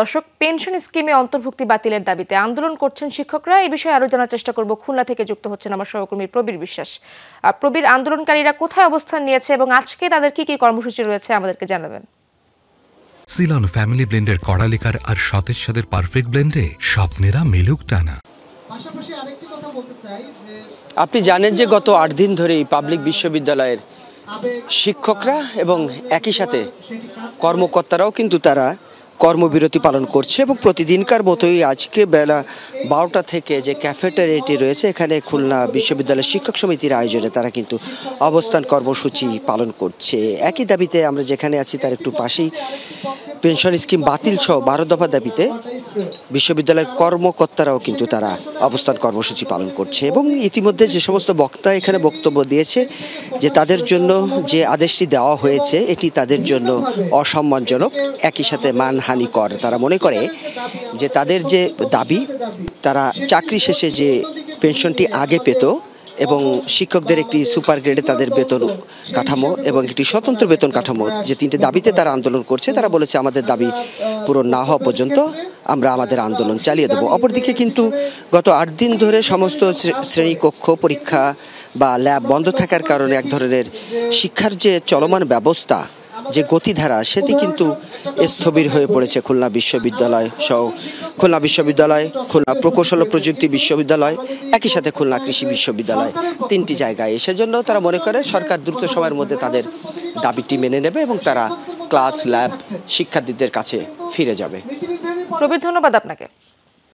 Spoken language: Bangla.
দর্শক পেনশন স্কিমে অন্তর্ভুক্তি বাতিলের দাবিতে আন্দোলন করছেন শিক্ষকরা এই বিষয়ে আরো জানার চেষ্টা করব খুলনা থেকে যুক্ত হচ্ছেন আমার সহকর্মী প্রবীর বিশ্বাস প্রবীর আন্দোলনকারীরা কোথায় অবস্থান নিয়েছে এবং আজকে তাদের কি কি কর্মসূচি রয়েছে আমাদেরকে জানাবেন সিলন ফ্যামিলি ব্লেন্ডের কড়ালিকার আর সতেজ সাদের পারফেক্ট ব্লেন্ডে স্বপ্নেরা মিলুক টানা আপনি জানেন যে গত আট দিন ধরে পাবলিক বিশ্ববিদ্যালয়ের শিক্ষকরা এবং একই সাথে কর্মকর্তারাও কিন্তু তারা কর্মবিরতি পালন করছে এবং প্রতিদিনকার মতোই আজকে বেলা বারোটা থেকে যে ক্যাফেটারিয়াটি রয়েছে এখানে খুলনা বিশ্ববিদ্যালয় শিক্ষক সমিতির আয়োজনে তারা কিন্তু অবস্থান কর্মসূচি পালন করছে একই দাবিতে আমরা যেখানে আছি তার একটু পাশেই পেনশন স্কিম বাতিল সহ বারো দফা দাবিতে বিশ্ববিদ্যালয়ের কর্মকর্তারাও কিন্তু তারা অবস্থান কর্মসূচি পালন করছে এবং ইতিমধ্যে যে সমস্ত বক্তা এখানে বক্তব্য দিয়েছে যে তাদের জন্য যে আদেশটি দেওয়া হয়েছে এটি তাদের জন্য অসম্মানজনক একই সাথে মানহানিকর তারা মনে করে যে তাদের যে দাবি তারা চাকরি শেষে যে পেনশনটি আগে পেত এবং শিক্ষকদের একটি সুপার গ্রেডে তাদের বেতন কাঠামো এবং একটি স্বতন্ত্র বেতন কাঠামো যে তিনটি দাবিতে তারা আন্দোলন করছে তারা বলেছে আমাদের দাবি পূরণ না হওয়া পর্যন্ত আমরা আমাদের আন্দোলন চালিয়ে দেব অপরদিকে কিন্তু গত আট দিন ধরে সমস্ত শ্রেণীকক্ষ পরীক্ষা বা ল্যাব বন্ধ থাকার কারণে এক ধরনের শিক্ষার যে চলমান ব্যবস্থা যে গতিধারা সেটি কিন্তু স্থবির হয়ে পড়েছে খুলনা বিশ্ববিদ্যালয় সহ খুলনা বিশ্ববিদ্যালয় খুলনা প্রকৌশল প্রযুক্তি বিশ্ববিদ্যালয় একই সাথে খুলনা কৃষি বিশ্ববিদ্যালয় তিনটি জায়গায় সেজন্য তারা মনে করে সরকার দ্রুত সময়ের মধ্যে তাদের দাবিটি মেনে নেবে এবং তারা ক্লাস ল্যাব শিক্ষার্থীদের কাছে ফিরে যাবে প্রবীর ধন্যবাদ আপনাকে